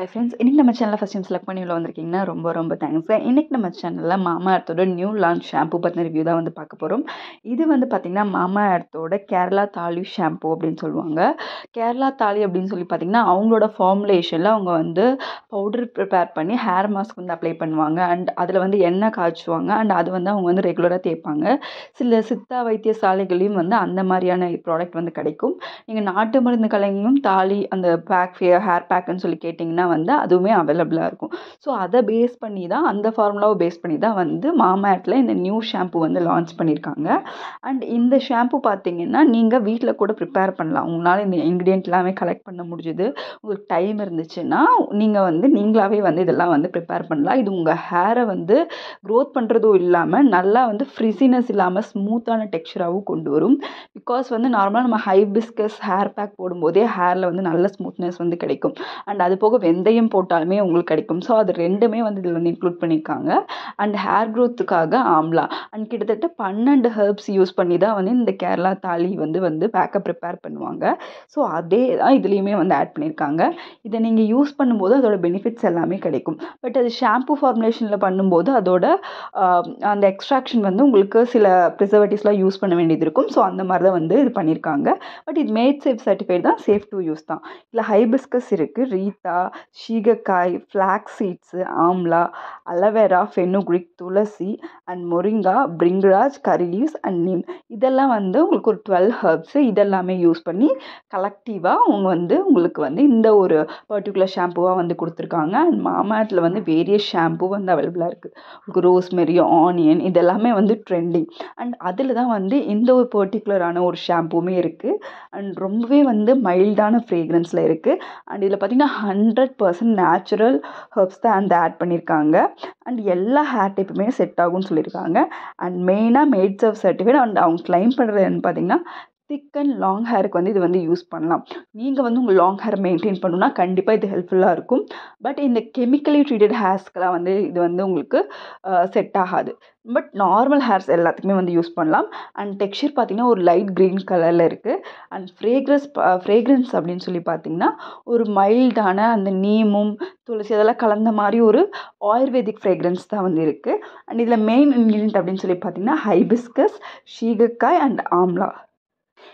hi friends இன்றைக்கி நம்ம சேனலில் ஃபஸ்ட் டைம் செலக்ட் பண்ணி உள்ள வந்திருக்கீங்கன்னா ரொம்ப ரொம்ப தேங்க்ஸ் இன்றைக்கி நம்ம சேனலில் மாமா அர்த்தோட நியூ லான்ச் ஷாம்பு பற்றின ரிவ்யூ தான் வந்து பார்க்க போகிறோம் இது வந்து பார்த்திங்கன்னா மாமா அர்த்தோட கேரளா தாலி ஷாம்பு அப்படின்னு சொல்லுவாங்க கேரளா தாலி அப்படின்னு சொல்லி பார்த்திங்கன்னா அவங்களோட ஃபார்முலேஷனில் அவங்க வந்து பவுடர் ப்ரிப்பேர் பண்ணி ஹேர் மாஸ்க் வந்து அப்ளை பண்ணுவாங்க அண்ட் அதில் வந்து எண்ணெய் காய்ச்சுவாங்க அண்ட் அது வந்து அவங்க வந்து ரெகுலராக தேய்ப்பாங்க சில சித்தா வைத்திய சாலைகளையும் வந்து அந்த மாதிரியான ப்ராடக்ட் வந்து கிடைக்கும் நீங்கள் நாட்டு மருந்து கலைஞரும் தாலி அந்த பேக் ஹேர் பேக்குன்னு சொல்லி கேட்டிங்கன்னா வந்து அதுவுமே அவைலபிளாக இருக்கும் ஸோ அதை பேஸ் பண்ணி தான் அந்த ஃபார்முலாவை பேஸ் பண்ணி தான் வந்து மாமேட்டில் இந்த நியூ ஷாம்பு வந்து லான்ச் பண்ணியிருக்காங்க அண்ட் இந்த ஷாம்பு பார்த்தீங்கன்னா நீங்கள் வீட்டில் கூட ப்ரிப்பேர் பண்ணலாம் உங்களால் இந்த இன்க்ரீடியன்ட் எல்லாமே கலெக்ட் பண்ண முடிஞ்சுது உங்களுக்கு டைம் இருந்துச்சுன்னா நீங்கள் வந்து நீங்களாகவே வந்து இதெல்லாம் வந்து ப்ரிப்பேர் பண்ணலாம் இது உங்கள் ஹேரை வந்து க்ரோத் பண்ணுறதும் இல்லாமல் நல்லா வந்து ஃப்ரிஸினஸ் இல்லாமல் ஸ்மூத்தான டெக்ஸ்டராகவும் கொண்டு வரும் பிகாஸ் வந்து நார்மலாக நம்ம ஹை பிஸ்கஸ் ஹேர் பேக் போடும்போதே ஹேரில் வந்து நல்ல ஸ்மூத்னஸ் வந்து கிடைக்கும் அண்ட் அது போக வெந்த எந்தையும் போட்டாலுமே உங்களுக்கு கிடைக்கும் ஸோ அது ரெண்டுமே வந்து இதில் வந்து இன்க்ளூட் பண்ணியிருக்காங்க அண்ட் ஹேர் க்ரோத்துக்காக ஆம்லா அண்ட் கிட்டத்தட்ட பன்னெண்டு ஹெர்ப்ஸ் யூஸ் பண்ணி தான் வந்து இந்த கேரளா தாலி வந்து வந்து பேக்கப் ப்ரிப்பேர் பண்ணுவாங்க ஸோ அதே தான் இதுலேயுமே வந்து ஆட் பண்ணியிருக்காங்க இதை நீங்கள் யூஸ் பண்ணும்போது அதோட பெனிஃபிட்ஸ் எல்லாமே கிடைக்கும் பட் அது ஷாம்பு ஃபார்முலேஷனில் பண்ணும்போது அதோட அந்த எக்ஸ்ட்ராக்ஷன் வந்து உங்களுக்கு சில ப்ரிசர்வேட்டிவ்ஸ்லாம் யூஸ் பண்ண வேண்டியது இருக்கும் ஸோ அந்த மாதிரி தான் வந்து இது பண்ணியிருக்காங்க பட் இது மேட் சேஃப் சர்டிஃபைட் தான் சேஃப் டு யூஸ் தான் இதில் ஹைபிஸ்கஸ் இருக்குது reetha shikakai flax seeds amla aloe vera fenugreek tulsi and moringa bhringraj curry leaves and neem இதெல்லாம் வந்து உங்களுக்கு ஒரு டுவெல் ஹர்ப்ஸு இதெல்லாமே யூஸ் பண்ணி கலெக்டிவாக அவங்க வந்து உங்களுக்கு வந்து இந்த ஒரு பர்டிகுலர் ஷாம்புவாக வந்து கொடுத்துருக்காங்க அண்ட் மாமாட்டில் வந்து வேரியஸ் ஷாம்பூ வந்து அவைலபிளாக இருக்குது உங்களுக்கு ரோஸ்மெரி ஆனியன் இதெல்லாமே வந்து ட்ரெண்டிங் அண்ட் அதில் தான் வந்து இந்த ஒரு பர்டிகுலரான ஒரு ஷாம்புமே இருக்குது அண்ட் ரொம்பவே வந்து மைல்டான ஃப்ரேக்ரன்ஸில் இருக்குது அண்ட் இதில் பார்த்திங்கன்னா hundred hundred percent natural herbs தான் அந்த ஆட் பண்ணியிருக்காங்க அண்ட் எல்லா ஹேர் டைப்புமே செட் ஆகும்னு சொல்லியிருக்காங்க அண்ட் மெயினாக மேட் ஆஃப் சர்டிஃபிகேட் அண்ட் அவங்க கிளைம் பண்ணுறதுன்னு பார்த்தீங்கன்னா திக் அண்ட் லாங் ஹேருக்கு வந்து இது வந்து யூஸ் பண்ணலாம் நீங்கள் வந்து உங்கள் லாங் ஹேர் மெயின்டைன் பண்ணணுன்னா கண்டிப்பாக இது ஹெல்ப்ஃபுல்லாக இருக்கும் பட் இந்த கெமிக்கலி ட்ரீட்டட் ஹேர்ஸ்க்கெலாம் வந்து இது வந்து உங்களுக்கு செட் ஆகாது பட் நார்மல் ஹேர்ஸ் எல்லாத்துக்குமே வந்து யூஸ் பண்ணலாம் அண்ட் டெக்ஸ்சர் பார்த்திங்கன்னா ஒரு லைட் க்ரீன் கலரில் இருக்குது அண்ட் ஃப்ரேக்ரன்ஸ் ஃப்ரேக்ரன்ஸ் அப்படின்னு சொல்லி பார்த்திங்கன்னா ஒரு மைல்டான அந்த நீமும் துளசி அதெல்லாம் கலந்த மாதிரி ஒரு ஆயுர்வேதிக் ஃப்ரேக்ரன்ஸ் தான் வந்து இருக்குது அண்ட் இதில் மெயின் இன்க்ரீடியன்ட் அப்படின்னு சொல்லி பார்த்திங்கன்னா ஹைபிஸ்கஸ் ஷீகக்காய் அண்ட் ஆம்லா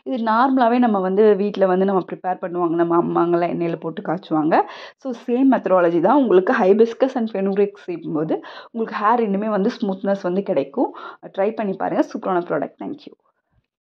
இது நார்மலாகவே நம்ம வந்து வீட்டில் வந்து நம்ம ப்ரிப்பேர் பண்ணுவாங்க நம்ம அம்மாங்கெல்லாம் எண்ணெயில் போட்டு காய்ச்சுவாங்க ஸோ சேம் மெத்தடாலஜி தான் உங்களுக்கு ஹைபிஸ்கஸ் அண்ட் ஃபெனுக்ரிக் செய்யும்போது உங்களுக்கு ஹேர் இன்னுமே வந்து ஸ்மூத்னஸ் வந்து கிடைக்கும் ட்ரை பண்ணி பாருங்கள் சூப்பரான ப்ராடக்ட் தேங்க்யூ